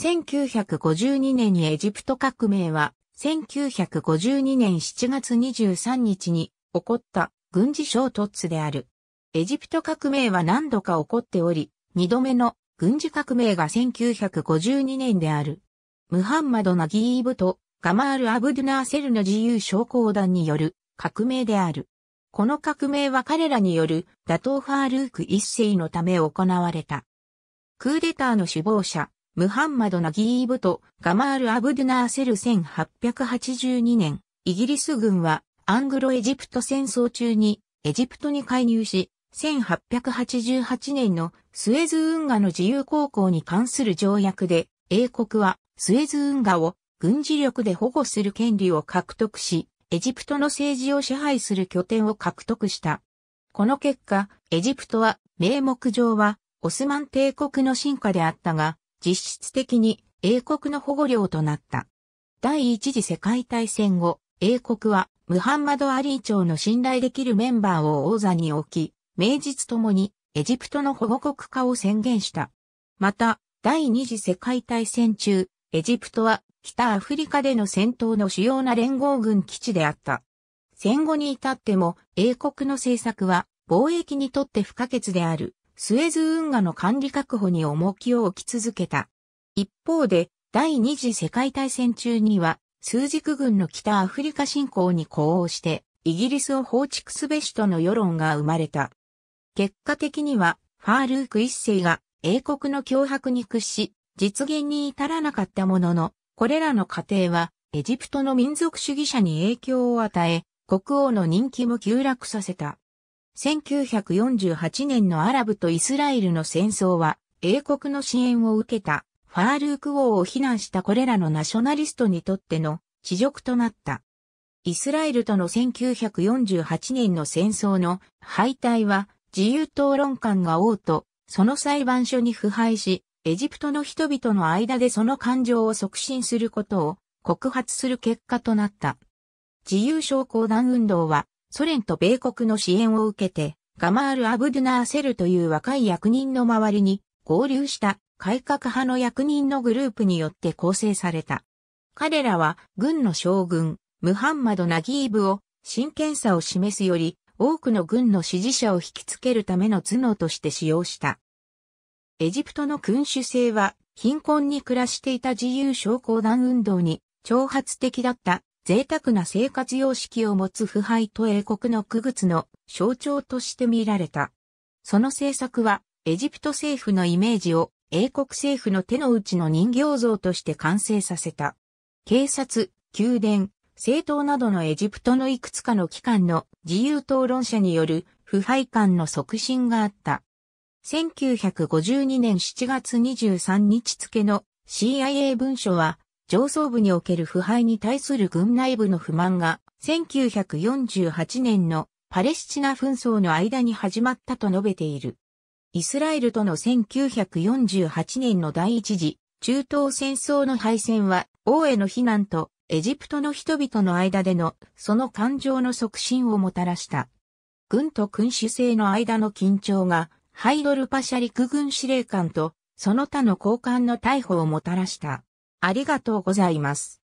1952年にエジプト革命は、1952年7月23日に起こった軍事衝突である。エジプト革命は何度か起こっており、二度目の軍事革命が1952年である。ムハンマド・ナギーブとガマール・アブドゥナーセルの自由商工団による革命である。この革命は彼らによる打倒ファールーク一世のため行われた。クーデターの首謀者、ムハンマド・ナギーブとガマール・アブドゥナーセル1882年、イギリス軍はアングロ・エジプト戦争中にエジプトに介入し、1888年のスエズ運河の自由航行に関する条約で、英国はスエズ運河を軍事力で保護する権利を獲得し、エジプトの政治を支配する拠点を獲得した。この結果、エジプトは名目上はオスマン帝国の進化であったが、実質的に英国の保護領となった。第一次世界大戦後、英国はムハンマド・アリー朝の信頼できるメンバーを王座に置き、名実ともにエジプトの保護国化を宣言した。また、第二次世界大戦中、エジプトは北アフリカでの戦闘の主要な連合軍基地であった。戦後に至っても英国の政策は貿易にとって不可欠であるスエズ運河の管理確保に重きを置き続けた。一方で、第二次世界大戦中には、数軸軍の北アフリカ侵攻に呼応して、イギリスを放逐すべしとの世論が生まれた。結果的には、ファールーク一世が英国の脅迫に屈し、実現に至らなかったものの、これらの過程は、エジプトの民族主義者に影響を与え、国王の人気も急落させた。1948年のアラブとイスラエルの戦争は、英国の支援を受けたファールーク王を非難したこれらのナショナリストにとっての恥辱となった。イスラエルとの1948年の戦争の敗退は自由討論官が王とその裁判所に腐敗し、エジプトの人々の間でその感情を促進することを告発する結果となった。自由商工団運動はソ連と米国の支援を受けて、ガマール・アブドゥナーセルという若い役人の周りに合流した改革派の役人のグループによって構成された。彼らは軍の将軍、ムハンマド・ナギーブを真剣さを示すより多くの軍の支持者を引きつけるための頭脳として使用した。エジプトの君主制は貧困に暮らしていた自由商工団運動に挑発的だった贅沢な生活様式を持つ腐敗と英国の区別の象徴として見られた。その政策は、エジプト政府のイメージを英国政府の手の内の人形像として完成させた。警察、宮殿、政党などのエジプトのいくつかの機関の自由討論者による腐敗感の促進があった。1952年7月23日付の CIA 文書は上層部における腐敗に対する軍内部の不満が、1948年のパレスチナ紛争の間に始まったと述べている。イスラエルとの1948年の第一次中東戦争の敗戦は王への非難とエジプトの人々の間でのその感情の促進をもたらした。軍と君主制の間の緊張がハイドルパシャ陸軍司令官とその他の高官の逮捕をもたらした。ありがとうございます。